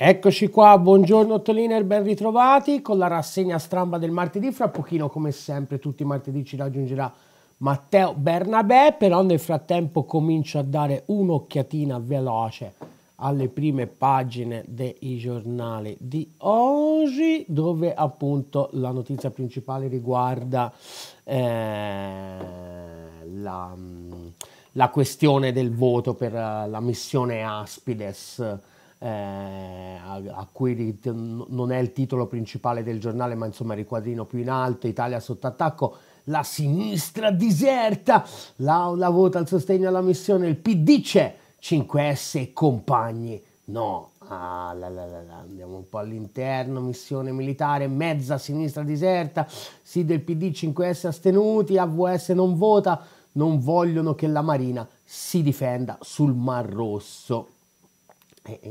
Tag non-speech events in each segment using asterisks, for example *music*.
Eccoci qua, buongiorno Toliner, ben ritrovati con la rassegna stramba del martedì. Fra pochino, come sempre, tutti i martedì ci raggiungerà Matteo Bernabé, però nel frattempo comincio a dare un'occhiatina veloce alle prime pagine dei giornali di oggi, dove appunto la notizia principale riguarda eh, la, la, questione del voto per eh, la missione Aspides eh, a, a, cui non è il titolo principale del giornale, ma insomma riquadrino più in alto, Italia sotto attacco, la sinistra diserta, l'aula vota il sostegno alla missione, il PD c'è, 5S e compagni, no. Ah, la, la, la, andiamo un po' all'interno, missione militare, mezza sinistra diserta, sì del PD 5S astenuti, AVS non vota, non vogliono che la Marina si difenda sul Mar Rosso e, eh,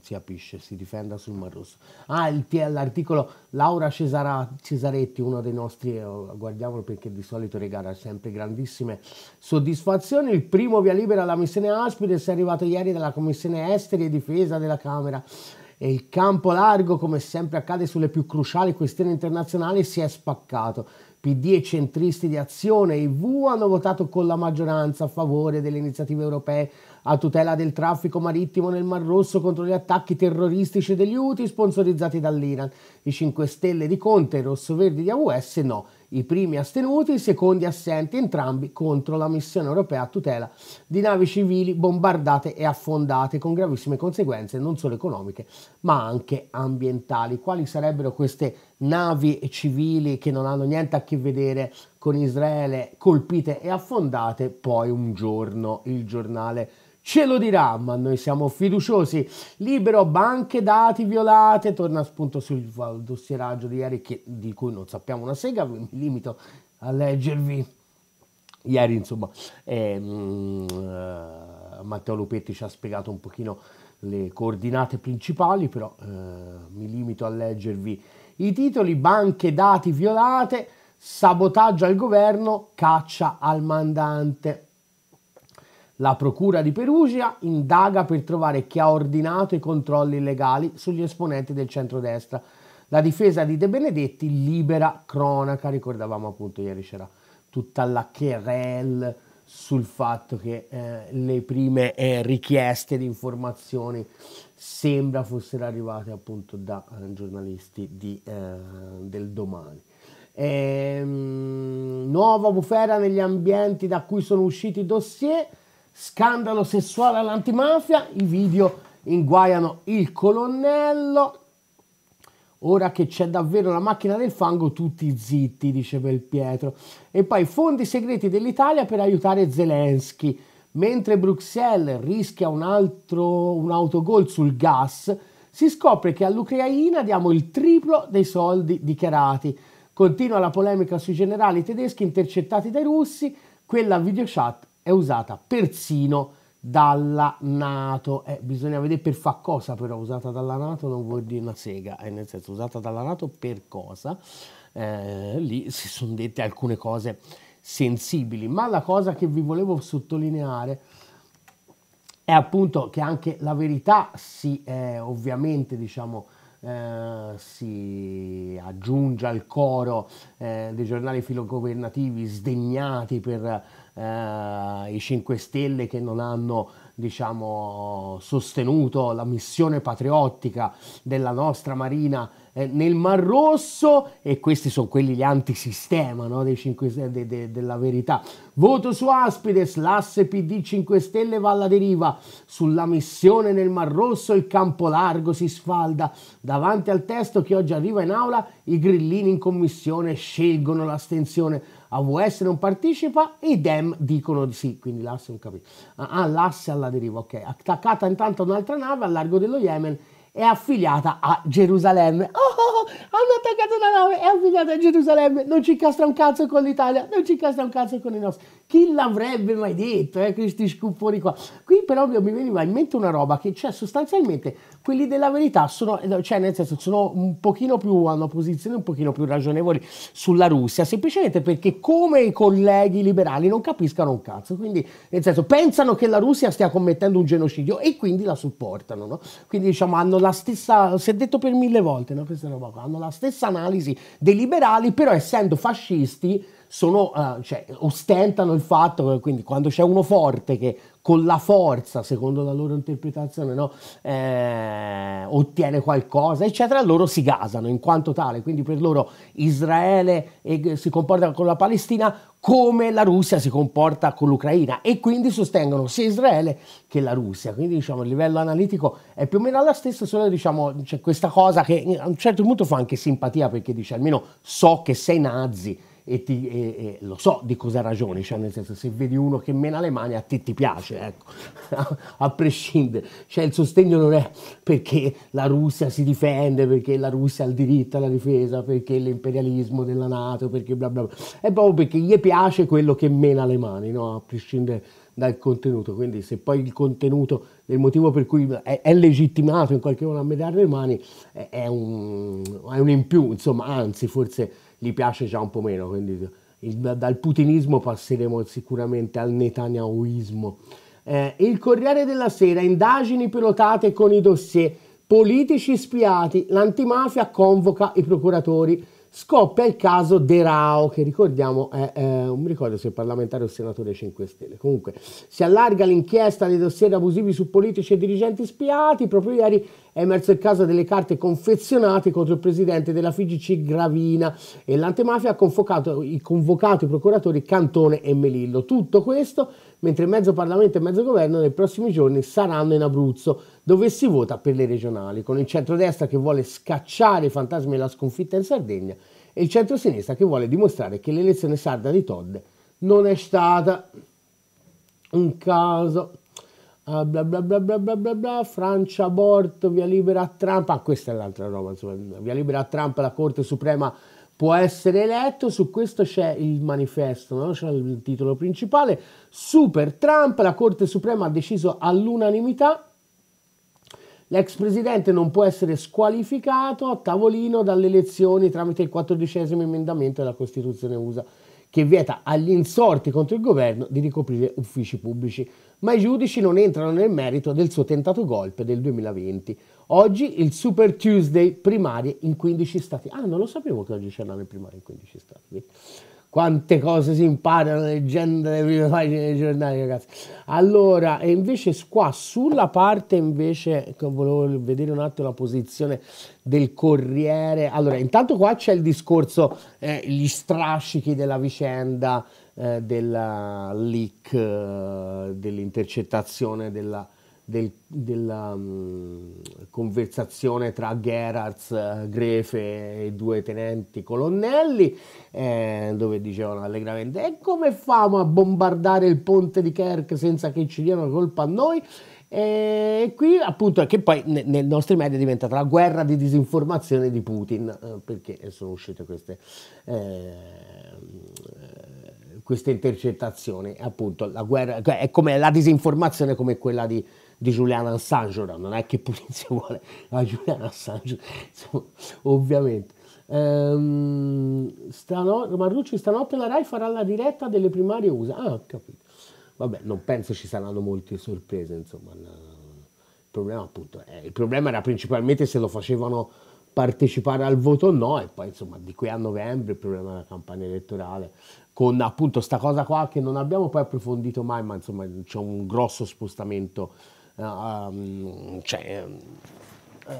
si capisce, si difenda sul Mar Rosso. Ah, il, l'articolo Laura Cesara, Cesaretti, uno dei nostri, eh, guardiamolo perché di solito regala sempre grandissime soddisfazioni. Il primo via libera alla missione Aspides è arrivato ieri dalla Commissione Esteri e Difesa della Camera. E il campo largo, come sempre accade sulle più cruciali questioni internazionali, si è spaccato PD e centristi di azione IV hanno votato con la maggioranza a favore delle iniziative europee a tutela del traffico marittimo nel Mar Rosso contro gli attacchi terroristici degli UTI sponsorizzati dall'Iran. I 5 Stelle di Conte e i Rossoverdi di AUS no i primi astenuti, i secondi assenti, entrambi contro la missione europea a tutela di navi civili bombardate e affondate, con gravissime conseguenze non solo economiche ma anche ambientali. Quali sarebbero queste navi civili che non hanno niente a che vedere con Israele, colpite e affondate? Poi un giorno il giornale ce lo dirà, ma noi siamo fiduciosi. Libero, banche dati violate, torna a spunto sul dossieraggio di ieri che, di cui non sappiamo una sega, mi limito a leggervi. Ieri, insomma, ehm, eh, uh, Matteo Lupetti ci ha spiegato un pochino le coordinate principali, però eh, mi limito a leggervi i titoli, banche dati violate, sabotaggio al governo, caccia al mandante. La Procura di Perugia indaga per trovare chi ha ordinato i controlli illegali sugli esponenti del centrodestra. La difesa di De Benedetti libera cronaca, ricordavamo appunto ieri c'era tutta la querelle sul fatto che eh, le prime eh, richieste di informazioni sembra fossero arrivate appunto da eh, giornalisti di, eh, del domani. Ehm, nuova bufera negli ambienti da cui sono usciti i dossier Scandalo sessuale all'antimafia, i video inguaiano il colonnello. Ora che c'è davvero la macchina del fango, tutti zitti, dice Pietro. E poi fondi segreti dell'Italia per aiutare Zelensky. Mentre Bruxelles rischia un altro un autogol sul gas, si scopre che all'Ucraina diamo il triplo dei soldi dichiarati. Continua la polemica sui generali tedeschi intercettati dai russi, quella video chat è usata persino dalla Nato. Eh, bisogna vedere per fa cosa però usata dalla Nato non vuol dire una sega, eh, nel senso usata dalla Nato per cosa. Eh, lì si sono dette alcune cose sensibili, ma la cosa che vi volevo sottolineare è appunto che anche la verità si eh, ovviamente diciamo eh, si aggiunge al coro eh, dei giornali filogovernativi sdegnati per eh, i 5 Stelle che non hanno diciamo, sostenuto la missione patriottica della nostra Marina eh, nel Mar Rosso e questi sono quelli gli antisistema no? dei 5 Stelle, de, de, della verità. Voto su Aspides, l'asse PD 5 Stelle va alla deriva, sulla missione nel Mar Rosso il campo largo si sfalda, davanti al testo che oggi arriva in aula i grillini in commissione scelgono l'astensione AVS non partecipa e i DEM dicono di sì, quindi l'asse non capisco. Ah, ah, l'asse alla deriva, ok. Attaccata intanto un'altra nave al largo dello Yemen è affiliata a Gerusalemme. Oh, oh, oh, hanno attaccato una nave, è affiliata a Gerusalemme, non ci incastra un cazzo con l'Italia, non ci incastra un cazzo con i nostri. Chi l'avrebbe mai detto, eh, questi scuffoni qua? Qui però mi veniva in mente una roba che c'è sostanzialmente quelli della verità sono, cioè nel senso, sono un pochino più, hanno posizioni un pochino più ragionevoli sulla Russia, semplicemente perché come i colleghi liberali non capiscano un cazzo, quindi nel senso pensano che la Russia stia commettendo un genocidio e quindi la supportano, no? Quindi diciamo hanno la stessa, si è detto per mille volte, no? hanno la stessa analisi dei liberali, però essendo fascisti sono, uh, cioè, ostentano il fatto che quindi quando c'è uno forte che con la forza, secondo la loro interpretazione, no, eh, ottiene qualcosa, eccetera, loro si gasano in quanto tale. Quindi per loro Israele eh, si comporta con la Palestina come la Russia si comporta con l'Ucraina e quindi sostengono sia Israele che la Russia. Quindi diciamo il livello analitico è più o meno la stessa, solo diciamo c'è questa cosa che a un certo punto fa anche simpatia perché dice almeno so che sei nazi e, ti, e, e, lo so di cosa ragioni, cioè nel senso se vedi uno che mena le mani a te ti piace, ecco, *laughs* a prescindere, cioè il sostegno non è perché la Russia si difende, perché la Russia ha il diritto alla difesa, perché l'imperialismo della Nato, perché bla bla bla, è proprio perché gli piace quello che mena le mani, no? a prescindere dal contenuto, quindi se poi il contenuto, il motivo per cui è, è legittimato in qualche modo a menare le mani è, è, un, è un in più, insomma, anzi forse gli piace già un po' meno, quindi il, dal putinismo passeremo sicuramente al netanyahuismo. Eh, il Corriere della Sera, indagini pilotate con i dossier, politici spiati, l'antimafia convoca i procuratori, scoppia il caso De Rao, che ricordiamo è, eh, non mi ricordo se è parlamentare o senatore 5 Stelle, comunque si allarga l'inchiesta dei dossier abusivi su politici e dirigenti spiati, proprio ieri è emerso il caso delle carte confezionate contro il presidente della FIGC Gravina e l'antemafia ha convocato i, convocato i procuratori Cantone e Melillo. Tutto questo mentre mezzo Parlamento e mezzo Governo nei prossimi giorni saranno in Abruzzo, dove si vota per le regionali, con il centrodestra che vuole scacciare i fantasmi della sconfitta in Sardegna e il centrosinistra che vuole dimostrare che l'elezione sarda di Todde non è stata un caso. Ah, bla bla bla bla bla bla bla, Francia aborto, via libera Trump, ah questa è l'altra roba, insomma, via libera Trump, la Corte Suprema può essere eletto, su questo c'è il manifesto, no? c'è il titolo principale, Super Trump, la Corte Suprema ha deciso all'unanimità, l'ex presidente non può essere squalificato a tavolino dalle elezioni tramite il quattordicesimo emendamento della Costituzione USA che vieta agli insorti contro il governo di ricoprire uffici pubblici ma i giudici non entrano nel merito del suo tentato golpe del 2020. Oggi il Super Tuesday primarie in 15 stati. Ah, non lo sapevo che oggi c'erano le primarie in 15 stati. Quante cose si imparano leggendo le prime pagine dei giornali, ragazzi. Allora, e invece qua sulla parte invece volevo vedere un attimo la posizione del Corriere. Allora, intanto qua c'è il discorso, eh, gli strascichi della vicenda eh, della leak, eh, dell'intercettazione della, del, della mh, mm, conversazione tra Gerards, eh, Grefe e due tenenti colonnelli, eh, dove dicevano allegramente: E come famo a bombardare il ponte di Kerk senza che ci diano colpa a noi? E qui appunto è che poi nei nostri media è diventata la guerra di disinformazione di Putin, eh, perché sono uscite queste eh, queste intercettazioni, appunto la guerra, cioè, è come la disinformazione come quella di, di Julian Assange, non è che Pulizia *laughs* vuole la Julian Assange, ovviamente. Ehm, stano, Marrucci stanotte la RAI farà la diretta delle primarie USA, ah capito, vabbè non penso ci saranno molte sorprese, insomma, no. il problema appunto, eh, il problema era principalmente se lo facevano partecipare al voto o no e poi insomma di qui a novembre il problema della campagna elettorale con appunto sta cosa qua che non abbiamo poi approfondito mai, ma insomma c'è un grosso spostamento. Uh, um, cioè, uh,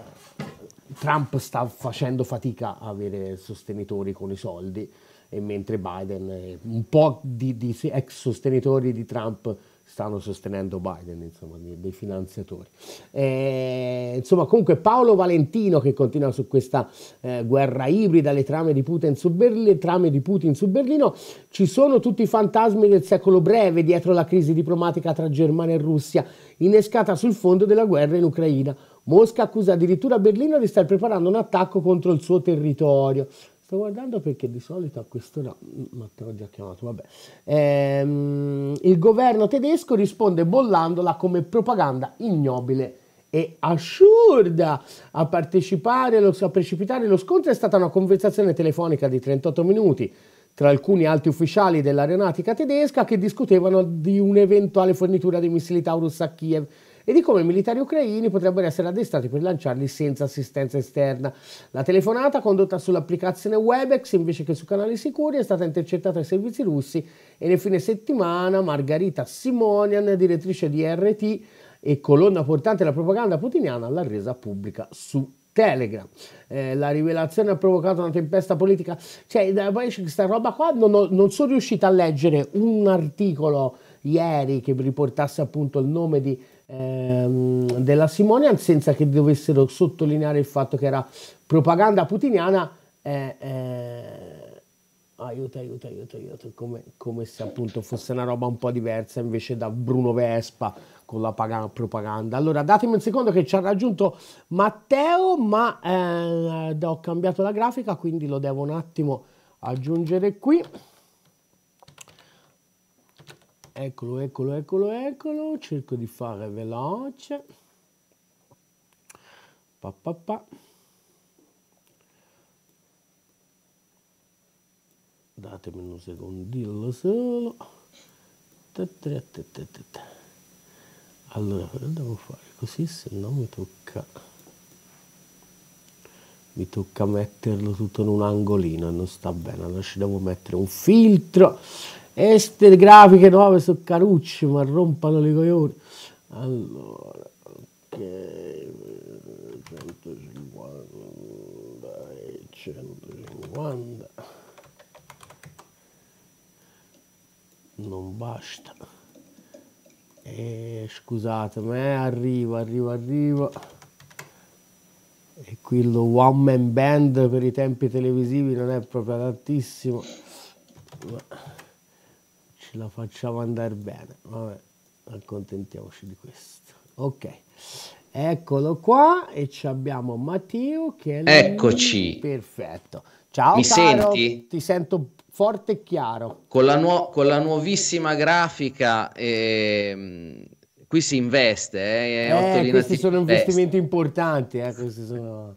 Trump sta facendo fatica a avere sostenitori con i soldi, e mentre Biden, un po' di, di ex sostenitori di Trump stanno sostenendo Biden, insomma, dei finanziatori. E, eh, insomma, comunque Paolo Valentino che continua su questa eh, guerra ibrida, le trame, Berlino, le trame di Putin su Berlino, ci sono tutti i fantasmi del secolo breve dietro la crisi diplomatica tra Germania e Russia, innescata sul fondo della guerra in Ucraina. Mosca accusa addirittura Berlino di star preparando un attacco contro il suo territorio. Sto guardando perché di solito a quest'ora mm, Matteo l'ho già chiamato, vabbè. Ehm, il governo tedesco risponde bollandola come propaganda ignobile e assurda. A partecipare, lo, a precipitare lo scontro è stata una conversazione telefonica di 38 minuti tra alcuni alti ufficiali dell'aeronautica tedesca che discutevano di un'eventuale fornitura di missili Taurus a Kiev e di come i militari ucraini potrebbero essere addestrati per lanciarli senza assistenza esterna. La telefonata condotta sull'applicazione Webex invece che su canali sicuri è stata intercettata dai servizi russi e nel fine settimana Margarita Simonian, direttrice di RT e colonna portante della propaganda putiniana, l'ha resa pubblica su Telegram. Eh, la rivelazione ha provocato una tempesta politica. Cioè, da questa roba qua non, ho, non sono riuscita a leggere un articolo ieri che riportasse appunto il nome di ehm, della Simonian senza che dovessero sottolineare il fatto che era propaganda putiniana. Eh, eh, aiuto, aiuto, aiuto, aiuto, come, come, se appunto fosse una roba un po' diversa invece da Bruno Vespa con la propaganda. Allora, datemi un secondo che ci ha raggiunto Matteo, ma eh, ho cambiato la grafica, quindi lo devo un attimo aggiungere qui eccolo, eccolo, eccolo, eccolo, cerco di fare veloce. Pa, pa, pa. Datemi un secondillo solo. Allora, però devo fare così, se no mi tocca... Mi tocca metterlo tutto in un angolino e non sta bene, allora ci devo mettere un filtro e grafiche nuove su Carucci, ma rompano le coglioni. Allora, ok, 150 e 150. Non basta. Eh, eh, e scusate, ma arriva, arriva, arriva. E qui lo one man band per i tempi televisivi non è proprio adattissimo. Ma ce la facciamo andare bene. Vabbè, accontentiamoci di questo. Ok, eccolo qua e ci abbiamo Matteo che è Eccoci. Perfetto. Ciao Mi caro. senti? Ti sento forte e chiaro. Con la, nuo con la nuovissima grafica... Ehm qui si investe. Eh, eh, eh, questi sono investimenti importanti. Eh, sono...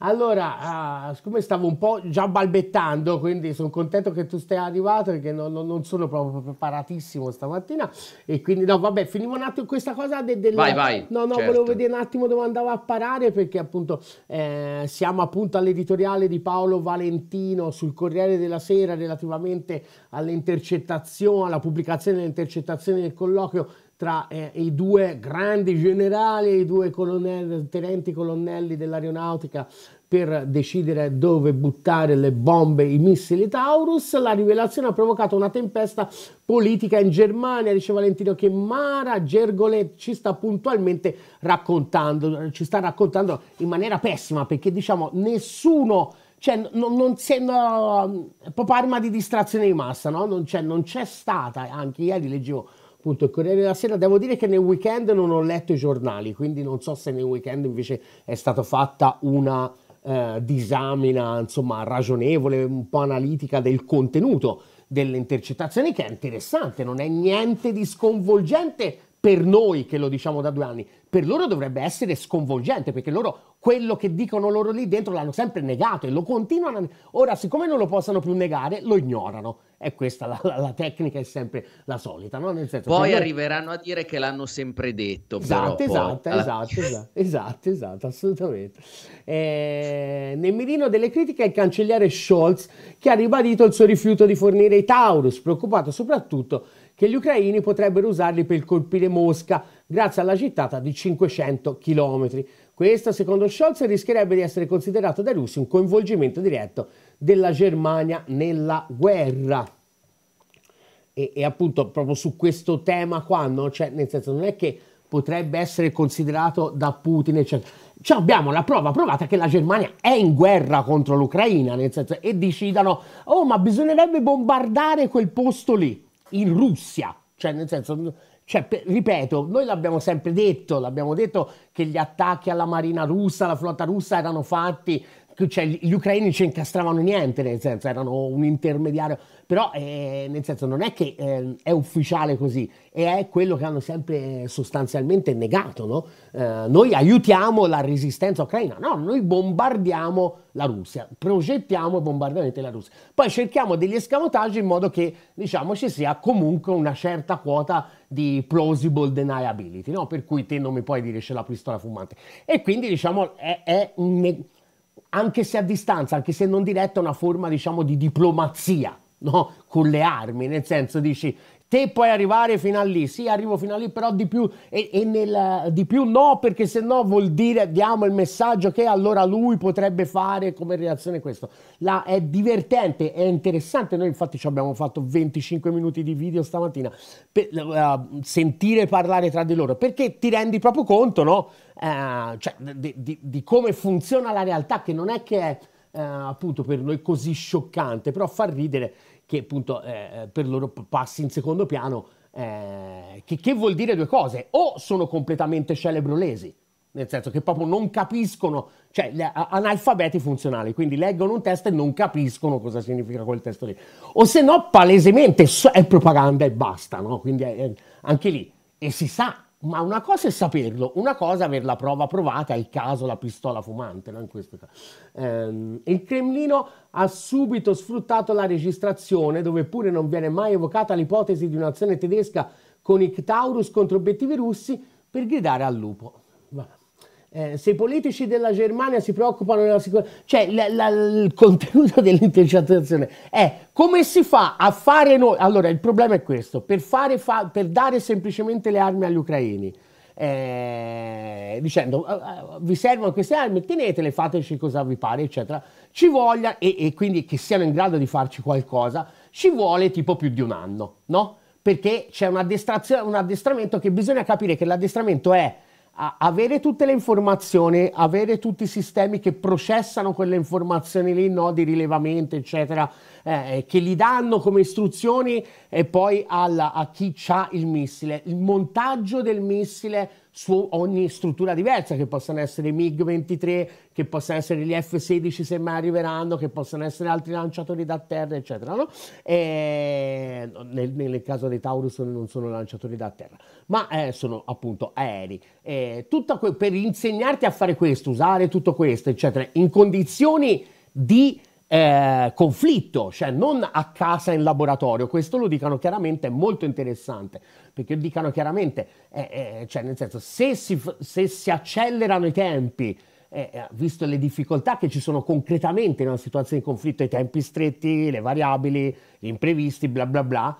Allora, ah, siccome stavo un po' già balbettando, quindi sono contento che tu stia arrivato perché non, non, non sono proprio preparatissimo stamattina. E quindi, no, vabbè, finiamo un attimo questa cosa de, della... Vai, vai. No, no, certo. volevo vedere un attimo dove andavo a parare perché appunto eh, siamo appunto all'editoriale di Paolo Valentino sul Corriere della Sera relativamente alle alla pubblicazione delle intercettazioni del colloquio tra eh, i due grandi generali, i due colonnelli, tenenti colonnelli dell'aeronautica per decidere dove buttare le bombe, i missili Taurus. La rivelazione ha provocato una tempesta politica in Germania, dice Valentino che Mara Gergolet ci sta puntualmente raccontando, ci sta raccontando in maniera pessima perché diciamo nessuno cioè, non, non c'è no, proprio arma di distrazione di massa, no? non, c'è, non c'è stata, anche ieri leggevo appunto il Corriere della Sera. Devo dire che nel weekend non ho letto i giornali, quindi non so se nel weekend invece è stata fatta una eh, disamina, insomma, ragionevole, un po' analitica del contenuto delle intercettazioni, che è interessante, non è niente di sconvolgente per noi che lo diciamo da due anni, per loro dovrebbe essere sconvolgente perché loro quello che dicono loro lì dentro l'hanno sempre negato e lo continuano. Ora, siccome non lo possono più negare, lo ignorano è questa la, la, la tecnica, è sempre la solita. No? Nel Senso, poi arriveranno a dire che l'hanno sempre detto. Esatto, però, esatto, poi, esatto, alla... Esatto, esatto, esatto, esatto, assolutamente. Eh, nel mirino delle critiche è il cancelliere Scholz che ha ribadito il suo rifiuto di fornire i Taurus, preoccupato soprattutto che gli ucraini potrebbero usarli per colpire Mosca grazie alla gittata di 500 chilometri. Questo, secondo Scholz, rischierebbe di essere considerato dai russi un coinvolgimento diretto della Germania nella guerra. E, e appunto proprio su questo tema qua, no? cioè, nel senso non è che potrebbe essere considerato da Putin, eccetera. Cioè, abbiamo la prova provata che la Germania è in guerra contro l'Ucraina, nel senso, e decidano, oh ma bisognerebbe bombardare quel posto lì, in Russia, cioè nel senso cioè, ripeto, noi l'abbiamo sempre detto, l'abbiamo detto che gli attacchi alla marina russa, alla flotta russa erano fatti cioè, gli ucraini ci incastravano niente, nel senso, erano un intermediario, però eh, nel senso non è che eh, è ufficiale così, e è quello che hanno sempre eh, sostanzialmente negato, no? eh, noi aiutiamo la resistenza ucraina, no, noi bombardiamo la Russia, progettiamo e la Russia, poi cerchiamo degli escamotaggi in modo che, diciamo, ci sia comunque una certa quota di plausible deniability, no? Per cui te non mi puoi dire c'è la pistola fumante. E quindi, diciamo, è, è un anche se a distanza, anche se non diretta, una forma diciamo di diplomazia. No? con le armi, nel senso dici te puoi arrivare fino a lì, sì arrivo fino a lì, però di più, e, e nel, di più no, perché se no vuol dire diamo il messaggio che allora lui potrebbe fare come reazione questo. La, è divertente, è interessante, noi infatti ci abbiamo fatto 25 minuti di video stamattina per uh, sentire parlare tra di loro, perché ti rendi proprio conto, no? Uh, cioè, di, di, di, come funziona la realtà, che non è che è uh, appunto per noi così scioccante, però fa ridere che appunto eh, eh per loro passi in secondo piano, eh, che, che, vuol dire due cose, o sono completamente celebrolesi, nel senso che proprio non capiscono, cioè analfabeti funzionali, quindi leggono un testo e non capiscono cosa significa quel testo lì, o se no palesemente è propaganda e basta, no? quindi è, eh, è, anche lì, e si sa ma una cosa è saperlo, una cosa è aver la prova provata, il caso la pistola fumante, no? in questo caso. Ehm, il Cremlino ha subito sfruttato la registrazione, dove pure non viene mai evocata l'ipotesi di un'azione tedesca con i Taurus contro obiettivi russi, per gridare al lupo. Eh, se i politici della Germania si preoccupano della sicurezza, cioè la, la, il contenuto *laughs* dell'intercettazione è come si fa a fare noi, allora il problema è questo, per, fare fa... per dare semplicemente le armi agli ucraini, eh, dicendo ah, ah, vi servono queste armi, tenetele, fateci cosa vi pare, eccetera, ci voglia e, e quindi che siano in grado di farci qualcosa, ci vuole tipo più di un anno, no? Perché c'è un addestramento che bisogna capire che l'addestramento è avere tutte le informazioni, avere tutti i sistemi che processano quelle informazioni lì, no, di rilevamento, eccetera, eh, eh che gli danno come istruzioni e poi alla, a chi ha il missile. Il montaggio del missile su ogni struttura diversa, che possano essere i MiG-23, che possano essere gli F-16 se mai arriveranno, che possano essere altri lanciatori da terra, eccetera. No? E, eh, nel, nel, caso dei Taurus non sono lanciatori da terra, ma eh, sono appunto aerei. E, eh, tutto que- per insegnarti a fare questo, usare tutto questo, eccetera, in condizioni di eh, conflitto, cioè non a casa in laboratorio. Questo lo dicano chiaramente, è molto interessante, perché dicano chiaramente, eh, eh, cioè nel senso, se si, se si accelerano i tempi, eh, eh, visto le difficoltà che ci sono concretamente in una situazione di conflitto, i tempi stretti, le variabili, gli imprevisti, bla bla bla,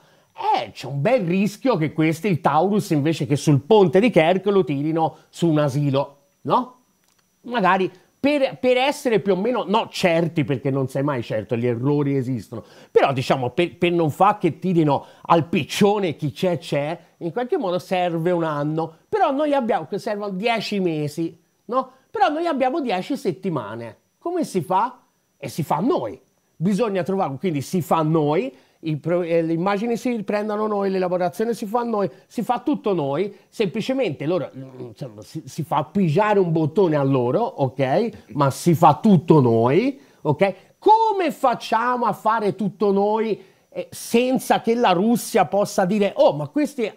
eh, c'è un bel rischio che questi, il Taurus, invece che sul ponte di Kerk, lo tirino su un asilo, no? Magari per, per, essere più o meno, no certi perché non sei mai certo, gli errori esistono, però diciamo per, per non far che tirino al piccione chi c'è c'è, in qualche modo serve un anno, però noi abbiamo, servono dieci mesi, no? Però noi abbiamo dieci settimane, come si fa? E si fa noi, bisogna trovare, quindi si fa noi, eh, le immagini si prendono noi, le lavorazioni si fanno noi, si fa tutto noi, semplicemente loro, mm, insomma, si, si, fa pigiare un bottone a loro, ok? Ma si fa tutto noi, ok? Come facciamo a fare tutto noi eh, senza che la Russia possa dire, oh, ma questi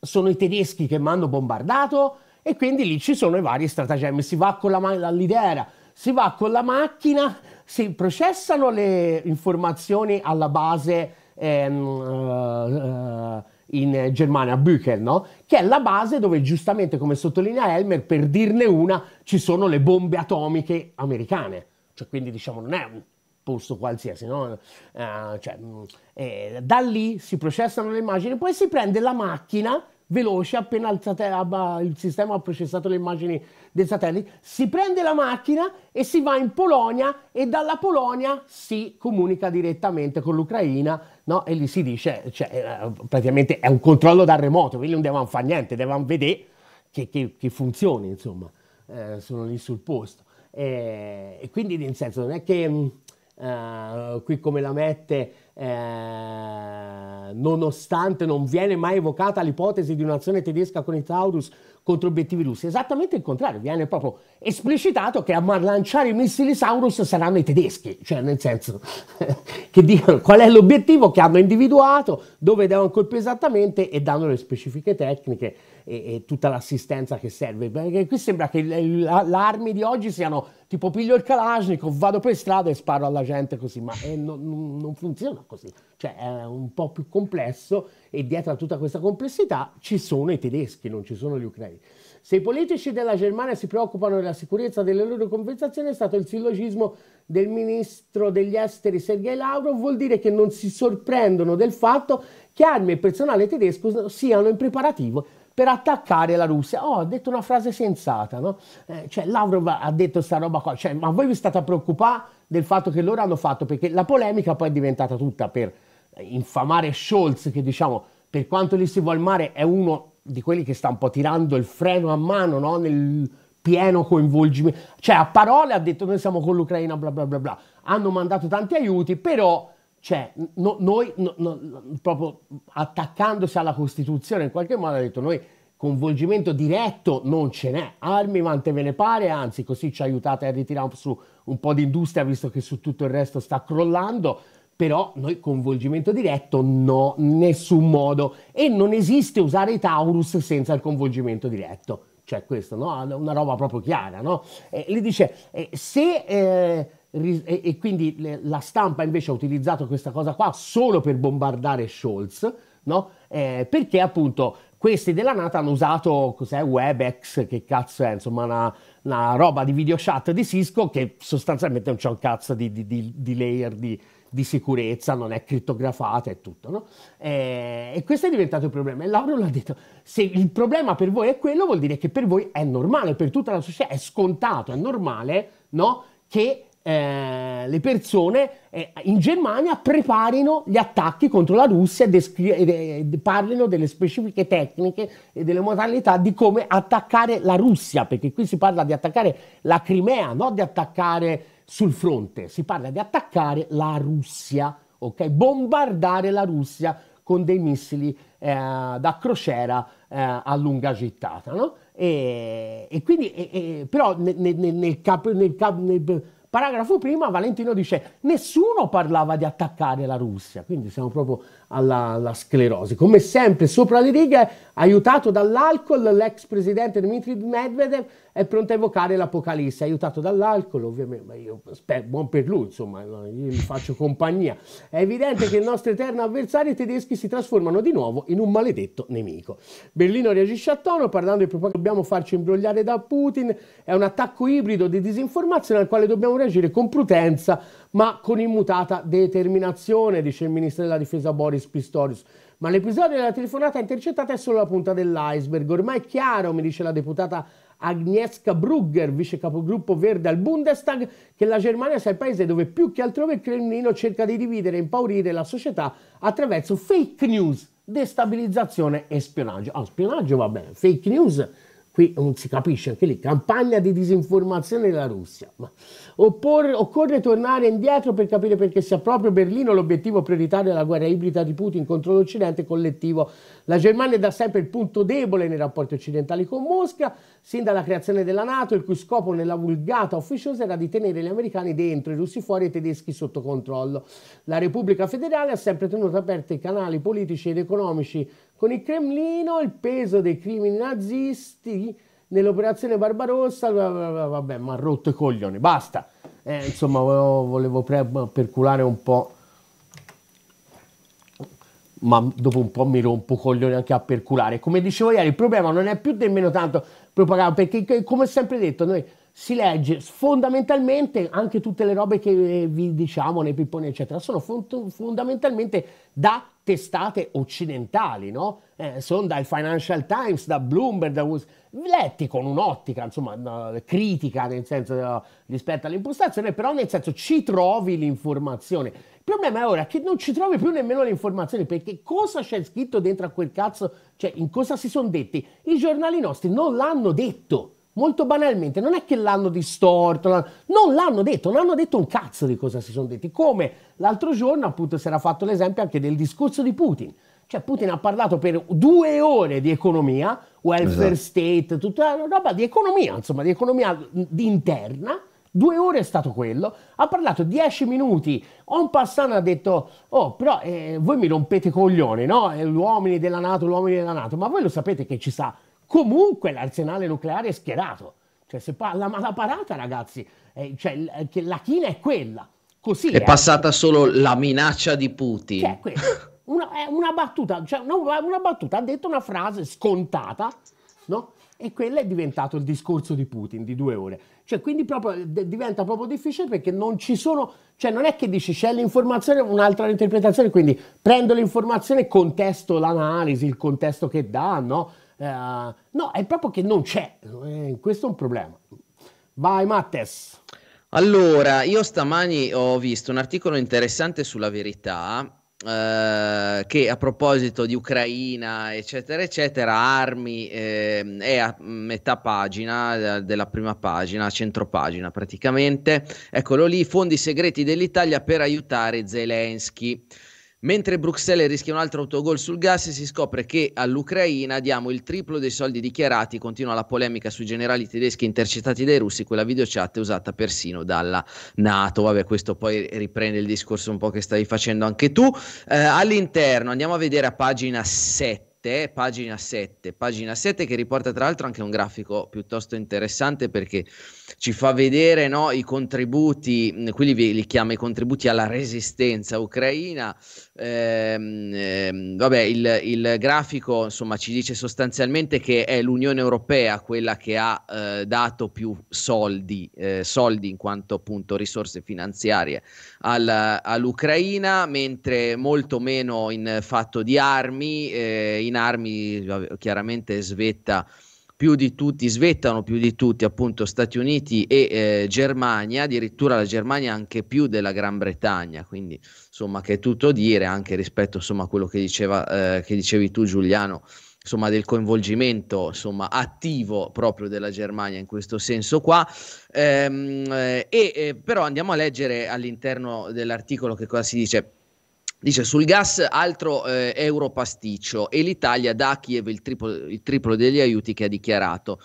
sono i tedeschi che mi hanno bombardato? E quindi lì ci sono i vari stratagemmi, si va con la mano all'idea, si va con la macchina, si processano le informazioni alla base ehm, uh, in Germania, a no? che è la base dove giustamente, come sottolinea Elmer, per dirne una, ci sono le bombe atomiche americane. Cioè, quindi diciamo non è un posto qualsiasi, no? uh, cioè, mm, eh, da lì si processano le immagini, poi si prende la macchina veloce, appena il, il, sistema ha processato le immagini dei satelliti, si prende la macchina e si va in Polonia e dalla Polonia si comunica direttamente con l'Ucraina no? E lì si dice, cioè, eh, praticamente è un controllo da remoto, quindi non devono fare niente, devono vedere che, che, che funzioni, insomma, eh, sono lì sul posto. E, e, quindi, nel senso, non è che mm, eh, qui come la mette, eh, nonostante non viene mai evocata l'ipotesi di un'azione tedesca con i Taurus contro obiettivi russi. Esattamente il contrario, viene proprio esplicitato che a lanciare i missili Saurus saranno i tedeschi, cioè nel senso *laughs* che dicono qual è l'obiettivo che hanno individuato, dove devono colpire esattamente e danno le specifiche tecniche e, e tutta l'assistenza che serve. Perché qui sembra che le, armi di oggi siano tipo piglio il Kalashnikov, vado per strada e sparo alla gente così, ma eh, no, non funziona così cioè è un po' più complesso e dietro a tutta questa complessità ci sono i tedeschi, non ci sono gli ucraini. Se i politici della Germania si preoccupano della sicurezza delle loro conversazioni è stato il sillogismo del ministro degli esteri Sergei Lavrov, vuol dire che non si sorprendono del fatto che armi e personale tedesco siano in preparativo per attaccare la Russia. Oh, ha detto una frase sensata, no? Eh, cioè, Lavrov ha detto sta roba qua, cioè, ma voi vi state a preoccupare del fatto che loro hanno fatto? Perché la polemica poi è diventata tutta per infamare Scholz che diciamo per quanto gli si vuole male è uno di quelli che sta un po' tirando il freno a mano no? nel pieno coinvolgimento cioè a parole ha detto noi siamo con l'Ucraina bla bla bla bla hanno mandato tanti aiuti però cioè, no, noi no, no, proprio attaccandosi alla Costituzione in qualche modo ha detto noi coinvolgimento diretto non ce n'è, armi quante ve ne pare, anzi così ci aiutate a ritirare su un po' di industria visto che su tutto il resto sta crollando, però noi coinvolgimento diretto no, nessun modo. E non esiste usare i Taurus senza il coinvolgimento diretto. Cioè questo, no? Una roba proprio chiara, no? E eh, dice, se... Eh, e, quindi la stampa invece ha utilizzato questa cosa qua solo per bombardare Scholz, no? eh, perché appunto questi della Nata hanno usato cos'è, Webex, che cazzo è, insomma una, una roba di video chat di Cisco che sostanzialmente non c'è un cazzo di, di, di, di layer di, di sicurezza, non è crittografata e tutto, no? E, eh, e questo è diventato il problema. E Lauro l'ha detto, se il problema per voi è quello, vuol dire che per voi è normale, per tutta la società è scontato, è normale, no? Che eh, le persone eh, in Germania preparino gli attacchi contro la Russia e, e, e parlino delle specifiche tecniche e delle modalità di come attaccare la Russia, perché qui si parla di attaccare la Crimea, non di attaccare sul fronte, si parla di attaccare la Russia, ok? Bombardare la Russia con dei missili eh, da crociera eh, a lunga gittata, no? E, e quindi, e, e, però nel, nel, nel, cap, cap, nel, paragrafo prima Valentino dice nessuno parlava di attaccare la Russia, quindi siamo proprio alla, alla, sclerosi. Come sempre, sopra le righe, aiutato dall'alcol, l'ex presidente Dmitry Medvedev è pronto a evocare l'Apocalisse, aiutato dall'alcol, ovviamente, ma io spero, buon per lui, insomma, io gli faccio compagnia. È evidente che il nostro eterno avversario, i tedeschi, si trasformano di nuovo in un maledetto nemico. Berlino reagisce a tono parlando di propaganda dobbiamo farci imbrogliare da Putin, è un attacco ibrido di disinformazione al quale dobbiamo reagire con prudenza, ma con immutata determinazione, dice il ministro della difesa Boris Pistorius. Ma l'episodio della telefonata intercettata è solo la punta dell'iceberg. Ormai è chiaro, mi dice la deputata Agnieszka Brugger, vice capogruppo verde al Bundestag, che la Germania sia il paese dove più che altrove il Cremlino cerca di dividere e impaurire la società attraverso fake news, destabilizzazione e spionaggio. Ah, oh, spionaggio va bene, fake news qui non si capisce anche lì, campagna di disinformazione della Russia. Oppor, occorre tornare indietro per capire perché sia proprio Berlino l'obiettivo prioritario della guerra ibrida di Putin contro l'Occidente collettivo. La Germania è da sempre il punto debole nei rapporti occidentali con Mosca, sin dalla creazione della Nato, il cui scopo nella vulgata ufficiosa era di tenere gli americani dentro, i russi fuori e i tedeschi sotto controllo. La Repubblica Federale ha sempre tenuto aperti i canali politici ed economici con il Cremlino il peso dei crimini nazisti nell'operazione Barbarossa, vabbè, ma ha rotto i coglioni, basta. Eh, insomma, volevo, volevo pre- perculare un po', ma dopo un po' mi rompo coglioni anche a perculare. Come dicevo ieri, il problema non è più nemmeno tanto propaganda, perché come sempre detto, noi si legge fondamentalmente anche tutte le robe che eh, vi diciamo nei pipponi eccetera sono fondamentalmente da testate occidentali no? Eh, sono dal Financial Times da Bloomberg da Us- letti con un'ottica insomma critica nel senso eh, rispetto all'impostazione però nel senso ci trovi l'informazione il problema è ora che non ci trovi più nemmeno le informazioni perché cosa c'è scritto dentro a quel cazzo cioè in cosa si sono detti i giornali nostri non l'hanno detto molto banalmente, non è che l'hanno distorto, non l'hanno detto, non hanno detto un cazzo di cosa si sono detti, come l'altro giorno appunto si era fatto l'esempio anche del discorso di Putin, cioè Putin ha parlato per due ore di economia, welfare esatto. state, tutta la roba di economia, insomma di economia di interna, Due ore è stato quello, ha parlato dieci minuti. On Passano ha detto: Oh, però eh, voi mi rompete coglioni, no? Eh, gli uomini della NATO, gli uomini della NATO, ma voi lo sapete che ci sta comunque l'arsenale nucleare è schierato. Cioè, se parla malaparata, ragazzi, eh, cioè, eh, la china è quella. Così è, è passata solo la minaccia di Putin. Cioè, quello, una, una, battuta, cioè, una, una battuta, ha detto una frase scontata, no? E quello è diventato il discorso di Putin di due ore. Cioè, quindi proprio, eh, de, diventa proprio difficile perché non ci sono, cioè non è che dici c'è l'informazione, un'altra interpretazione, quindi prendo l'informazione, contesto l'analisi, il contesto che dà, no? Eh, no, è proprio che non c'è, eh, questo è un problema. Vai Mattes. Allora, io stamani ho visto un articolo interessante sulla verità Uh, che a proposito di Ucraina, eccetera, eccetera, armi eh, è a metà pagina eh, della prima pagina, centropagina praticamente. Eccolo lì, fondi segreti dell'Italia per aiutare Zelensky. Mentre Bruxelles rischia un altro autogol sul gas, si scopre che all'Ucraina diamo il triplo dei soldi dichiarati. Continua la polemica sui generali tedeschi intercettati dai russi, quella videochat usata persino dalla NATO. Vabbè, questo poi riprende il discorso un po' che stavi facendo anche tu. Eh, all'interno andiamo a vedere a pagina 7 pagina 7, pagina 7 che riporta tra l'altro anche un grafico piuttosto interessante perché ci fa vedere no, i contributi, mm, quelli li chiama i contributi alla resistenza ucraina. Ehm, ehm, vabbè, il, il, grafico insomma ci dice sostanzialmente che è l'Unione Europea quella che ha eh, dato più soldi, eh, soldi in quanto appunto risorse finanziarie al, all'Ucraina, mentre molto meno in fatto di armi, eh, in armi chiaramente svetta più di tutti, svettano più di tutti appunto Stati Uniti e eh, Germania, addirittura la Germania anche più della Gran Bretagna, quindi insomma che è tutto dire anche rispetto insomma, a quello che, diceva, eh, che dicevi tu Giuliano, insomma, del coinvolgimento insomma, attivo proprio della Germania in questo senso qua. Ehm, eh, e, eh, però andiamo a leggere all'interno dell'articolo che cosa si dice. Dice sul gas altro eh, euro pasticcio e l'Italia dà a Kiev il triplo, il triplo degli aiuti che ha dichiarato.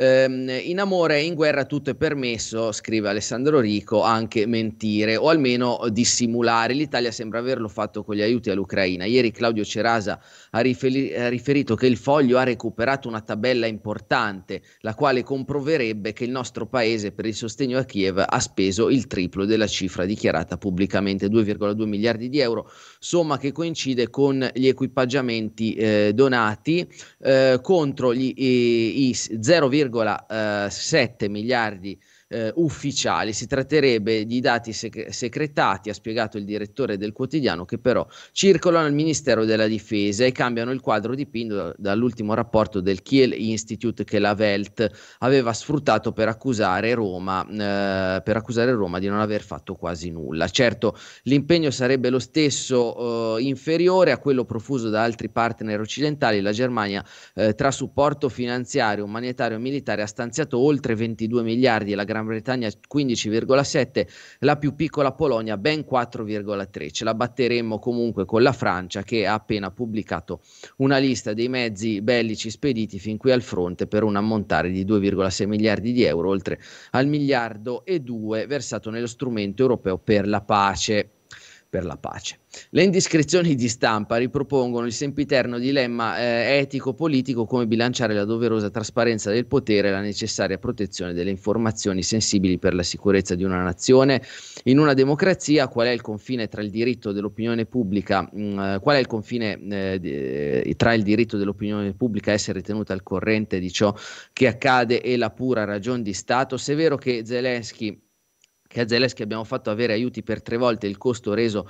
Ehm, in amore e in guerra tutto è permesso, scrive Alessandro Rico, anche mentire o almeno dissimulare. L'Italia sembra averlo fatto con gli aiuti all'Ucraina. Ieri Claudio Cerasa ha, riferi- ha riferito che il foglio ha recuperato una tabella importante, la quale comproverebbe che il nostro paese per il sostegno a Kiev ha speso il triplo della cifra dichiarata pubblicamente, 2,2 miliardi di euro, somma che coincide con gli equipaggiamenti eh, donati eh, contro gli, eh, i, i 0, 1,7 eh, miliardi eh, ufficiali, si tratterebbe di dati sec- secretati, ha spiegato il direttore del quotidiano, che però circolano al Ministero della Difesa e cambiano il quadro dipinto dall'ultimo rapporto del Kiel Institute che la Welt aveva sfruttato per accusare Roma, eh, per accusare Roma di non aver fatto quasi nulla. Certo, l'impegno sarebbe lo stesso eh, inferiore a quello profuso da altri partner occidentali, la Germania eh, tra supporto finanziario, umanitario e militare ha stanziato oltre 22 miliardi e la Gran Gran Bretagna 15,7, la più piccola Polonia ben 4,3. Ce la batteremo comunque con la Francia che ha appena pubblicato una lista dei mezzi bellici spediti fin qui al fronte per un ammontare di 2,6 miliardi di euro, oltre al miliardo e 2 versato nello strumento europeo per la pace per la pace. Le indiscrezioni di stampa ripropongono il sempiterno dilemma eh, etico-politico come bilanciare la doverosa trasparenza del potere e la necessaria protezione delle informazioni sensibili per la sicurezza di una nazione. In una democrazia qual è il confine tra il diritto dell'opinione pubblica, mh, mm, eh, qual è il confine eh, di, eh, tra il diritto dell'opinione pubblica a essere tenuta al corrente di ciò che accade e la pura ragione di Stato? Se è vero che Zelensky che a Zelensky abbiamo fatto avere aiuti per tre volte il costo reso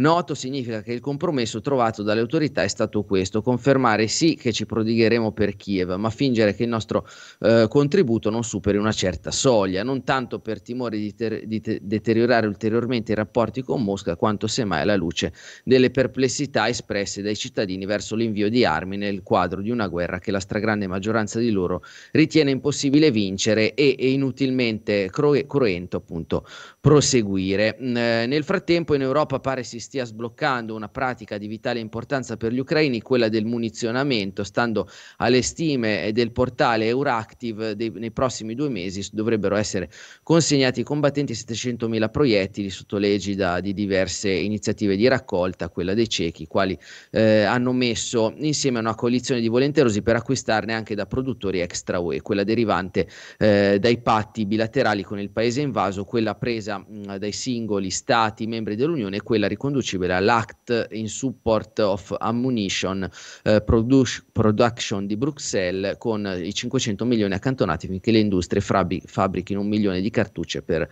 Noto significa che il compromesso trovato dalle autorità è stato questo, confermare sì che ci prodigheremo per Kiev, ma fingere che il nostro eh, contributo non superi una certa soglia, non tanto per timore di, ter- di te- deteriorare ulteriormente i rapporti con Mosca, quanto semmai alla luce delle perplessità espresse dai cittadini verso l'invio di armi nel quadro di una guerra che la stragrande maggioranza di loro ritiene impossibile vincere e, e inutilmente cruento appunto proseguire. Eh, nel frattempo in Europa pare si stia stia sbloccando una pratica di vitale importanza per gli ucraini, quella del munizionamento. Stando alle stime del portale Euractiv, dei, nei prossimi due mesi dovrebbero essere consegnati ai combattenti 700.000 proiettili sotto l'egida di diverse iniziative di raccolta, quella dei ciechi, quali eh, hanno messo insieme a una coalizione di volenterosi per acquistarne anche da produttori extra UE, quella derivante eh, dai patti bilaterali con il paese invaso, quella presa mh, dai singoli stati membri dell'Unione e quella riconducibile riproducibile all'Act in Support of Ammunition eh, Produc- Production di Bruxelles con i 500 milioni accantonati finché le industrie frab- fabbrichino un milione di cartucce per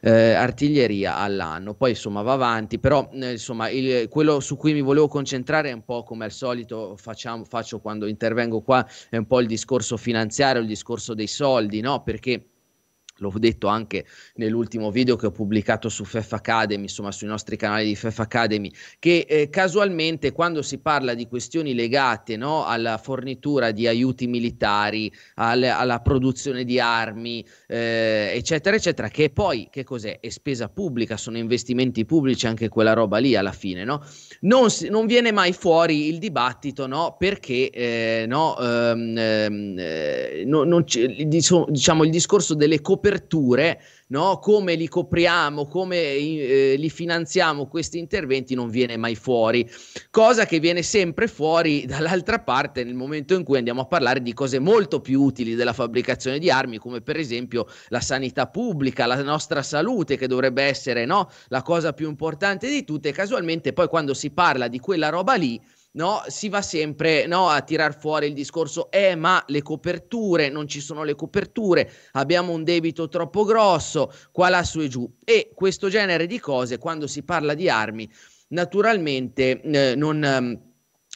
eh, artiglieria all'anno. Poi insomma va avanti, però eh, insomma il, quello su cui mi volevo concentrare è un po' come al solito facciamo, faccio quando intervengo qua, è un po' il discorso finanziario, il discorso dei soldi, no? Perché l'ho detto anche nell'ultimo video che ho pubblicato su FEF Academy, insomma sui nostri canali di FEF Academy, che eh, casualmente quando si parla di questioni legate no, alla fornitura di aiuti militari, al, alla produzione di armi, eh, eccetera, eccetera, che poi che cos'è? È spesa pubblica, sono investimenti pubblici anche quella roba lì alla fine, no? Non, si, non viene mai fuori il dibattito, no? Perché eh, no, ehm, ehm eh, no, non c- diciamo il discorso delle cooperative aperture, no? come li copriamo, come eh, li finanziamo questi interventi non viene mai fuori, cosa che viene sempre fuori *laughs* dall'altra parte nel momento in cui andiamo a parlare di cose molto più utili della fabbricazione di armi, come per esempio la sanità pubblica, la nostra salute che dovrebbe essere no? la cosa più importante di tutte, casualmente poi quando si parla di quella roba lì, no, si va sempre no, a tirar fuori il discorso, eh, ma le coperture, non ci sono le coperture, abbiamo un debito troppo grosso, qua là su e giù. E questo genere di cose, quando si parla di armi, naturalmente eh, non... Ehm,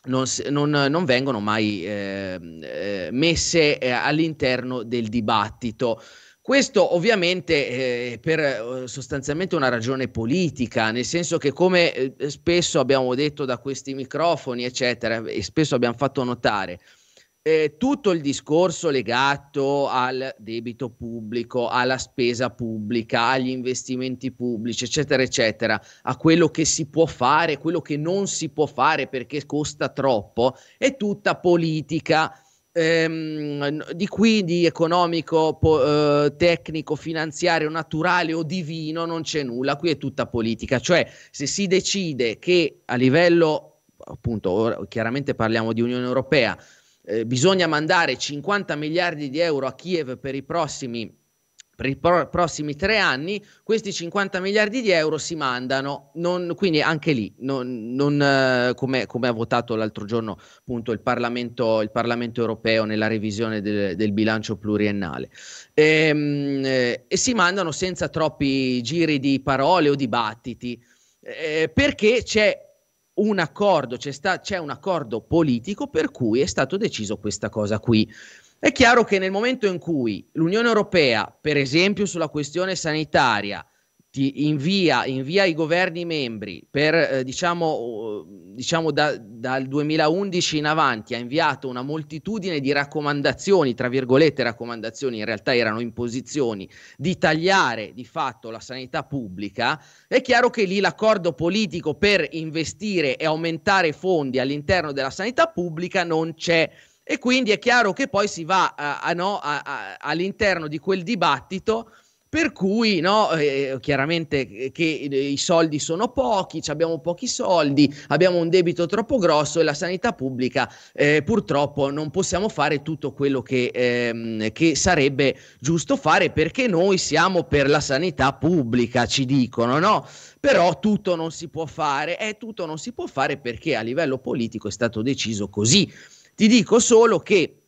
non, non, non, vengono mai ehm, eh, messe eh, all'interno del dibattito. Questo ovviamente eh, per eh, sostanzialmente una ragione politica, nel senso che come eh, spesso abbiamo detto da questi microfoni, eccetera, e spesso abbiamo fatto notare, eh, tutto il discorso legato al debito pubblico, alla spesa pubblica, agli investimenti pubblici, eccetera, eccetera, a quello che si può fare, quello che non si può fare perché costa troppo, è tutta politica ehm, di qui di economico, po- eh, tecnico, finanziario, naturale o divino non c'è nulla, qui è tutta politica, cioè se si decide che a livello, appunto, ora, chiaramente parliamo di Unione Europea, eh, bisogna mandare 50 miliardi di euro a Kiev per i prossimi per i pro- prossimi tre anni questi 50 miliardi di euro si mandano, non, quindi anche lì, non, non, eh, come, ha votato l'altro giorno appunto il Parlamento, il Parlamento europeo nella revisione de- del bilancio pluriennale, e, ehm, eh, e, si mandano senza troppi giri di parole o dibattiti, eh, perché c'è un accordo, c'è, sta- c'è un accordo politico per cui è stato deciso questa cosa qui. È chiaro che nel momento in cui l'Unione Europea, per esempio sulla questione sanitaria, ti invia, invia i governi membri per, eh, diciamo, diciamo da, dal 2011 in avanti, ha inviato una moltitudine di raccomandazioni, tra virgolette raccomandazioni, in realtà erano imposizioni, di tagliare di fatto la sanità pubblica, è chiaro che lì l'accordo politico per investire e aumentare fondi all'interno della sanità pubblica non c'è e quindi è chiaro che poi si va a, eh, a, no, a, all'interno di quel dibattito per cui no, eh, chiaramente che i soldi sono pochi, abbiamo pochi soldi, abbiamo un debito troppo grosso e la sanità pubblica eh, purtroppo non possiamo fare tutto quello che, ehm, che, sarebbe giusto fare perché noi siamo per la sanità pubblica, ci dicono, no? Però tutto non si può fare e eh, tutto non si può fare perché a livello politico è stato deciso così. Ti dico solo che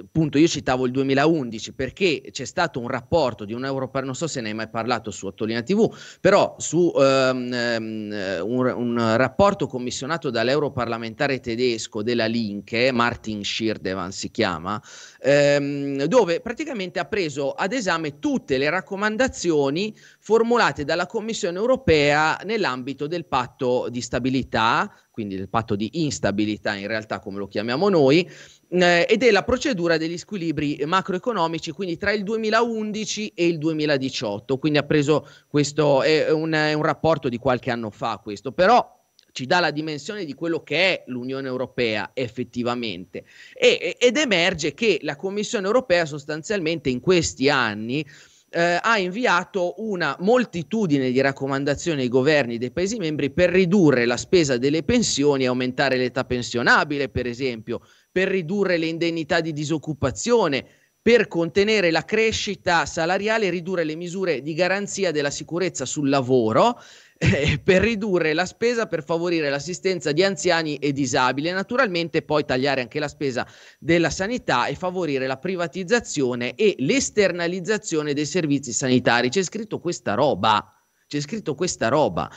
appunto eh, io citavo il 2011 perché c'è stato un rapporto di un europarlamentare, non so se ne hai mai parlato su Ottolina TV, però su um, un, un, rapporto commissionato dall'europarlamentare tedesco della Linke, Martin Schirdevan si chiama, um, dove praticamente ha preso ad esame tutte le raccomandazioni formulate dalla Commissione europea nell'ambito del patto di stabilità, quindi del patto di instabilità in realtà come lo chiamiamo noi, eh, ed è la procedura degli squilibri macroeconomici, quindi tra il 2011 e il 2018. Quindi ha preso questo, è un, è un rapporto di qualche anno fa questo, però ci dà la dimensione di quello che è l'Unione Europea effettivamente. E, ed emerge che la Commissione Europea sostanzialmente in questi anni eh, ha inviato una moltitudine di raccomandazioni ai governi dei Paesi membri per ridurre la spesa delle pensioni e aumentare l'età pensionabile, per esempio, per ridurre le indennità di disoccupazione, per contenere la crescita salariale e ridurre le misure di garanzia della sicurezza sul lavoro, eh, per ridurre la spesa, per favorire l'assistenza di anziani e disabili e naturalmente poi tagliare anche la spesa della sanità e favorire la privatizzazione e l'esternalizzazione dei servizi sanitari. C'è scritto questa roba, c'è scritto questa roba.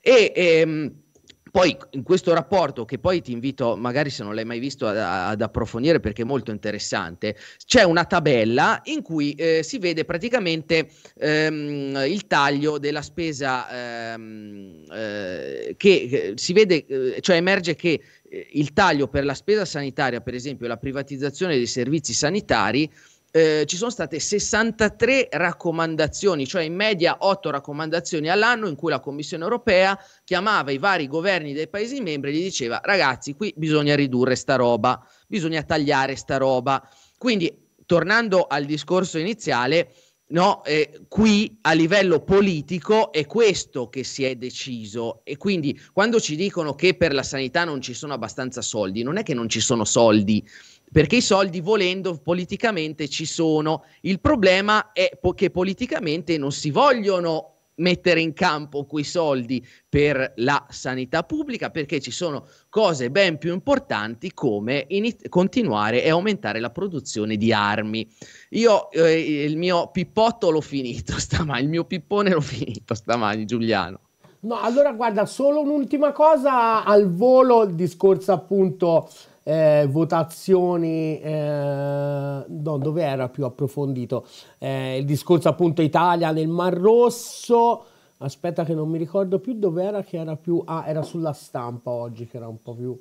E... Ehm, poi in questo rapporto, che poi ti invito, magari se non l'hai mai visto, ad, ad approfondire perché è molto interessante, c'è una tabella in cui eh, si vede praticamente ehm, il taglio della spesa ehm, eh, che, si vede, eh, cioè emerge che eh, il taglio per la spesa sanitaria, per esempio la privatizzazione dei servizi sanitari, eh, ci sono state 63 raccomandazioni, cioè in media 8 raccomandazioni all'anno in cui la Commissione europea chiamava i vari governi dei Paesi membri e gli diceva ragazzi qui bisogna ridurre sta roba, bisogna tagliare sta roba. Quindi tornando al discorso iniziale, no, eh, qui a livello politico è questo che si è deciso e quindi quando ci dicono che per la sanità non ci sono abbastanza soldi, non è che non ci sono soldi perché i soldi volendo politicamente ci sono. Il problema è po- che politicamente non si vogliono mettere in campo quei soldi per la sanità pubblica perché ci sono cose ben più importanti come init- continuare e aumentare la produzione di armi. Io eh, il mio pippotto l'ho finito *laughs* stamani, il mio pippone l'ho finito stamani Giuliano. No, allora guarda, solo un'ultima cosa al volo, il discorso appunto eh, votazioni, eh, no, dove era più approfondito, eh, il discorso appunto Italia nel Mar Rosso, aspetta che non mi ricordo più dove era che era più, ah era sulla stampa oggi che era un po' più...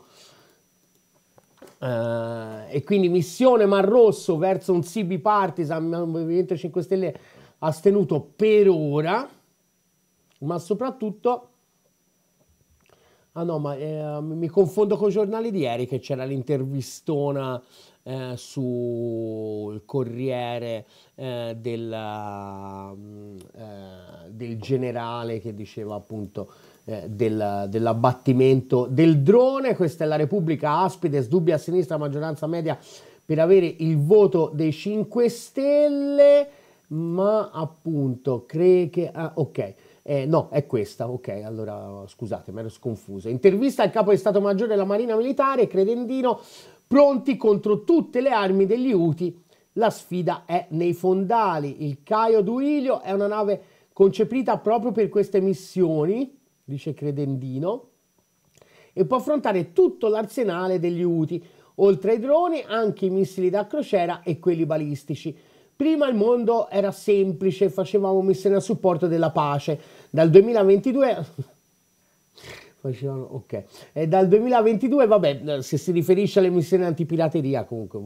Eh, e quindi missione Mar Rosso verso un CB Partisan, Movimento 5 Stelle astenuto per ora, ma soprattutto Ah no, ma eh, mi confondo con i giornali di ieri che c'era l'intervistona eh, sul Corriere eh, della, eh, del generale che diceva appunto eh, del, dell'abbattimento del drone. Questa è la Repubblica Aspide, sdubbia a sinistra, maggioranza media per avere il voto dei 5 Stelle, ma appunto cree che... Ah, ok eh, no, è questa, ok, allora scusate, mi ero sconfuso. Intervista al capo di Stato Maggiore della Marina Militare, Credendino, pronti contro tutte le armi degli UTI. La sfida è nei fondali. Il Caio Duilio è una nave concepita proprio per queste missioni, dice Credendino, e può affrontare tutto l'arsenale degli UTI, oltre ai droni, anche i missili da crociera e quelli balistici. Prima il mondo era semplice, facevamo missione a supporto della pace. Dal 2022 facevano ok e dal 2022 vabbè se si riferisce alle missioni antipirateria comunque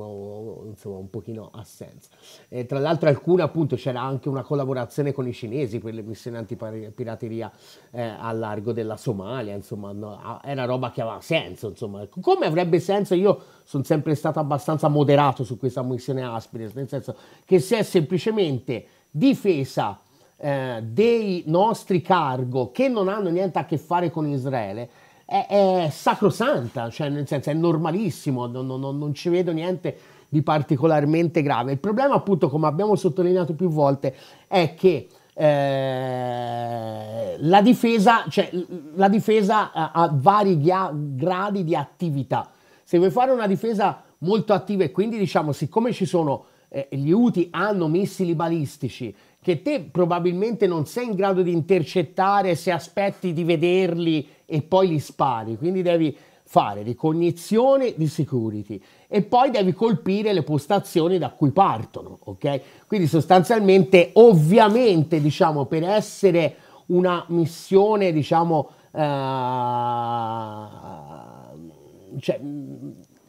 insomma un pochino ha senso e tra l'altro alcune appunto c'era anche una collaborazione con i cinesi per le missioni antipirateria eh, a largo della Somalia insomma no, era roba che aveva senso insomma come avrebbe senso io sono sempre stato abbastanza moderato su questa missione Aspires nel senso che se è semplicemente difesa eh, dei nostri cargo che non hanno niente a che fare con Israele è, è sacrosanta, cioè nel senso è normalissimo, non, non, non ci vedo niente di particolarmente grave. Il problema appunto, come abbiamo sottolineato più volte, è che eh, la difesa, cioè, la difesa ha, ha vari ghia, gradi di attività. Se vuoi fare una difesa molto attiva e quindi diciamo siccome ci sono eh, gli UTI hanno missili balistici che te probabilmente non sei in grado di intercettare se aspetti di vederli e poi li spari, quindi devi fare ricognizione di security e poi devi colpire le postazioni da cui partono, ok? Quindi sostanzialmente, ovviamente, diciamo, per essere una missione, diciamo, eh, cioè, mm, mm,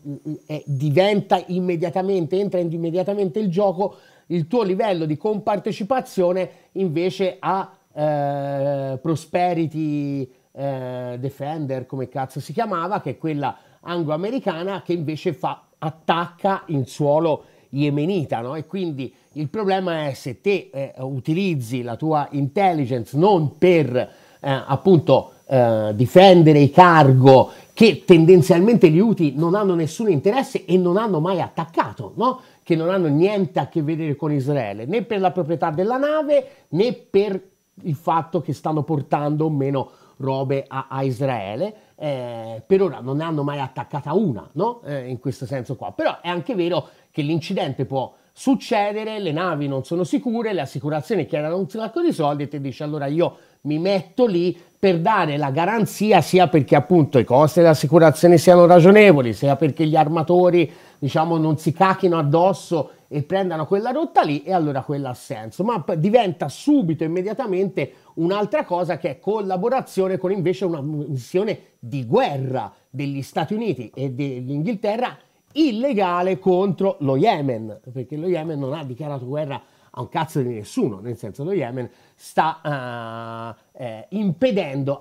mm, eh, diventa immediatamente, entra immediatamente il gioco, il tuo livello di compartecipazione invece a eh, Prosperity eh, Defender, come cazzo si chiamava, che è quella angloamericana che invece fa, attacca in suolo yemenita, no? E quindi il problema è se te eh, utilizzi la tua intelligence non per eh, appunto eh, difendere i cargo che tendenzialmente gli UTI non hanno nessun interesse e non hanno mai attaccato, no? che non hanno niente a che vedere con Israele, né per la proprietà della nave né per il fatto che stanno portando o meno robe a, a Israele. Eh, per ora non ne hanno mai attaccata una, no? Eh, in questo senso qua. Però è anche vero che l'incidente può succedere, le navi non sono sicure, le assicurazioni chiedono un sacco di soldi e ti dici allora io mi metto lì per dare la garanzia sia perché appunto i costi dell'assicurazione siano ragionevoli, sia perché gli armatori diciamo, non si cacchino addosso e prendano quella rotta lì e allora quella ha senso, ma diventa subito, immediatamente un'altra cosa che è collaborazione con invece una missione di guerra degli Stati Uniti e dell'Inghilterra illegale contro lo Yemen, perché lo Yemen non ha dichiarato guerra a un cazzo di nessuno, nel senso lo Yemen sta, uh, eh,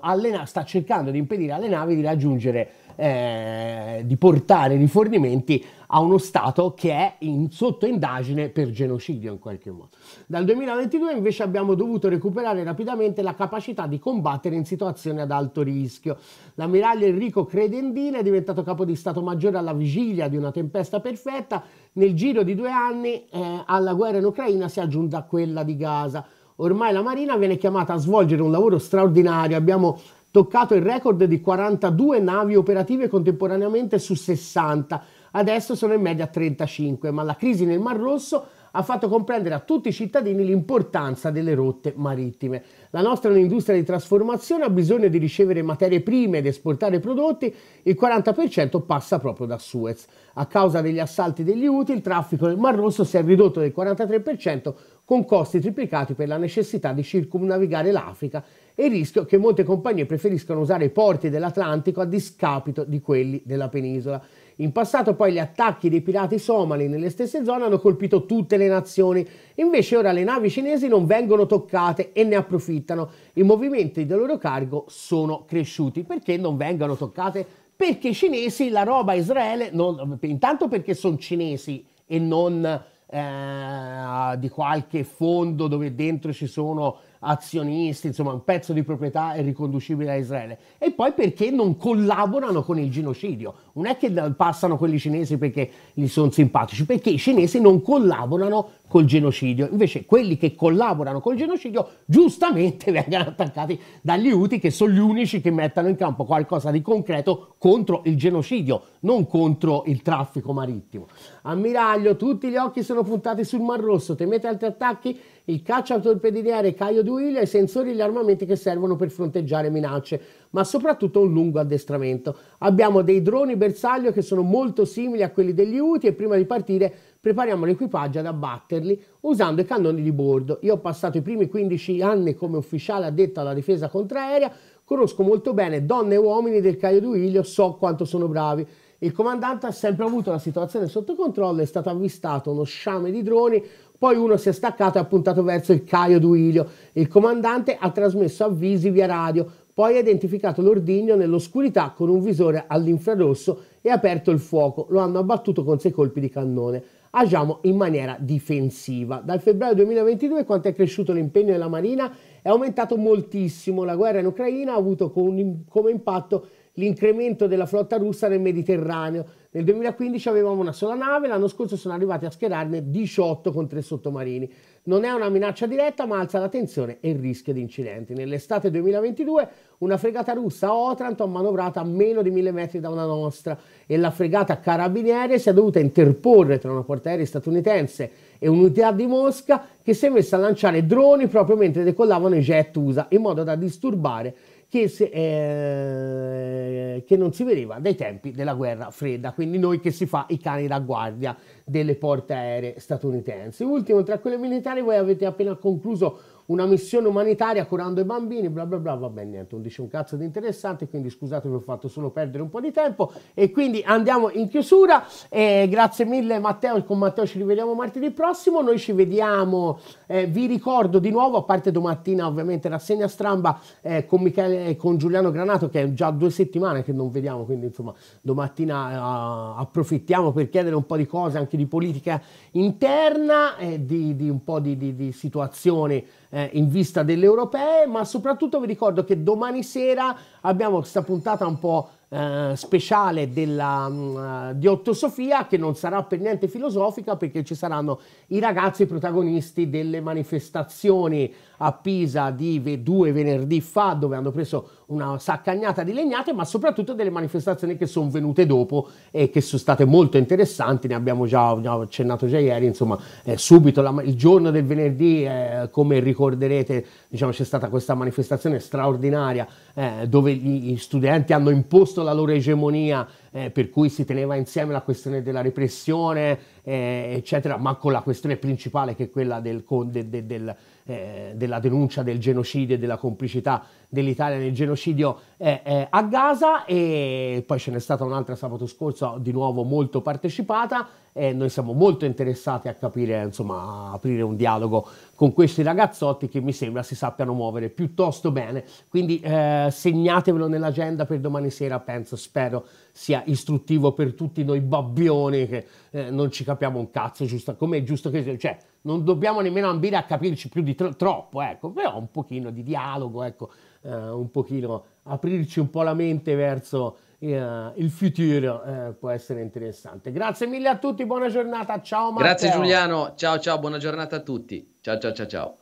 alle, sta cercando di impedire alle navi di raggiungere eh, di portare rifornimenti a uno Stato che è in sotto indagine per genocidio in qualche modo. Dal 2022 invece abbiamo dovuto recuperare rapidamente la capacità di combattere in situazioni ad alto rischio. L'ammiraglio Enrico Credendina è diventato capo di Stato Maggiore alla vigilia di una tempesta perfetta. Nel giro di due anni eh, alla guerra in Ucraina si è aggiunta quella di Gaza. Ormai la Marina viene chiamata a svolgere un lavoro straordinario. Abbiamo toccato il record di 42 navi operative contemporaneamente su 60, adesso sono in media 35, ma la crisi nel Mar Rosso ha fatto comprendere a tutti i cittadini l'importanza delle rotte marittime. La nostra è un'industria di trasformazione, ha bisogno di ricevere materie prime ed esportare prodotti, il 40% passa proprio da Suez. A causa degli assalti degli UTI, il traffico nel Mar Rosso si è ridotto del 43%, con costi triplicati per la necessità di circumnavigare l'Africa e il rischio che molte compagnie preferiscano usare i porti dell'Atlantico a discapito di quelli della penisola. In passato poi gli attacchi dei pirati somali nelle stesse zone hanno colpito tutte le nazioni, invece ora le navi cinesi non vengono toccate e ne approfittano. I movimenti del loro cargo sono cresciuti perché non vengono toccate? Perché i cinesi la roba a Israele, non, intanto perché sono cinesi e non eh, di qualche fondo dove dentro ci sono azionisti, insomma un pezzo di proprietà è riconducibile a Israele. E poi perché non collaborano con il genocidio. Non è che passano quelli cinesi perché gli sono simpatici, perché i cinesi non collaborano col genocidio. Invece quelli che collaborano col genocidio giustamente *laughs* vengono attaccati dagli UTI che sono gli unici che mettono in campo qualcosa di concreto contro il genocidio, non contro il traffico marittimo. Ammiraglio, tutti gli occhi sono puntati sul Mar Rosso, temete altri attacchi? il cacciatorpediniere Caio Duilio e i sensori e gli armamenti che servono per fronteggiare minacce, ma soprattutto un lungo addestramento. Abbiamo dei droni bersaglio che sono molto simili a quelli degli UTI e prima di partire prepariamo l'equipaggio ad abbatterli usando i cannoni di bordo. Io ho passato i primi 15 anni come ufficiale addetto alla difesa contraerea, conosco molto bene donne e uomini del Caio Duilio, so quanto sono bravi. Il comandante ha sempre avuto la situazione sotto controllo, è stato avvistato uno sciame di droni, poi uno si è staccato e ha puntato verso il Caio Duilio. Il comandante ha trasmesso avvisi via radio, poi ha identificato l'ordigno nell'oscurità con un visore all'infrarosso e ha aperto il fuoco. Lo hanno abbattuto con sei colpi di cannone agiamo in maniera difensiva. Dal febbraio 2022, quanto è cresciuto l'impegno della Marina, è aumentato moltissimo. La guerra in Ucraina ha avuto come impatto l'incremento della flotta russa nel Mediterraneo. Nel 2015 avevamo una sola nave, l'anno scorso sono arrivati a schierarne 18 con tre sottomarini. Non è una minaccia diretta, ma alza la tensione e il rischio di incidenti. Nell'estate 2022 una fregata russa Otranto ha manovrato a meno di 1000 metri da una nostra e la fregata Carabiniere si è dovuta interporre tra una portaerei statunitense e un'unità di Mosca che si è messa a lanciare droni proprio mentre decollavano i jet USA in modo da disturbare che, se, eh, che, non si vedeva dai tempi della guerra fredda, quindi noi che si fa i cani da guardia delle porte aeree statunitensi. Ultimo tra quelle militari, voi avete appena concluso una missione umanitaria curando i bambini, bla bla bla, va bene, niente, non dice un cazzo di interessante, quindi scusate vi ho fatto solo perdere un po' di tempo e quindi andiamo in chiusura, eh, grazie mille Matteo, con Matteo ci rivediamo martedì prossimo, noi ci vediamo, eh, vi ricordo di nuovo, a parte domattina ovviamente rassegna stramba eh, con, Michele, con Giuliano Granato che è già due settimane che non vediamo, quindi insomma domattina eh, approfittiamo per chiedere un po' di cose anche di politica interna, di, di, un po' di, di, di situazioni eh, in vista delle europee, ma soprattutto vi ricordo che domani sera abbiamo questa puntata un po' eh, speciale della, mh, mm, eh, di Otto Sofia che non sarà per niente filosofica perché ci saranno i ragazzi protagonisti delle manifestazioni a Pisa di due venerdì fa dove hanno preso una saccagnata di legnate, ma soprattutto delle manifestazioni che sono venute dopo e che sono state molto interessanti, ne abbiamo già, ne accennato già ieri, insomma, eh, subito la, il giorno del venerdì, eh, come ricorderete, diciamo, c'è stata questa manifestazione straordinaria eh, dove gli, gli studenti hanno imposto la loro egemonia eh, per cui si teneva insieme la questione della repressione, eh, eccetera, ma con la questione principale che è quella del, del, del, del eh, della denuncia del genocidio e della complicità dell'Italia nel genocidio eh, eh, a Gaza e poi ce n'è stata un'altra sabato scorso di nuovo molto partecipata e noi siamo molto interessati a capire, insomma, a aprire un dialogo con questi ragazzotti che mi sembra si sappiano muovere piuttosto bene. Quindi eh, segnatevelo nell'agenda per domani sera, penso, spero sia istruttivo per tutti noi babbioni che eh, non ci capiamo un cazzo, giusto, come è giusto che cioè non dobbiamo nemmeno ambire a capirci più di tro- troppo, ecco, però un pochino di dialogo, ecco, eh, un pochino aprirci un po' la mente verso eh, il futuro eh, può essere interessante. Grazie mille a tutti, buona giornata, ciao Matteo. Grazie Giuliano, ciao ciao, buona giornata a tutti. Ciao ciao ciao ciao.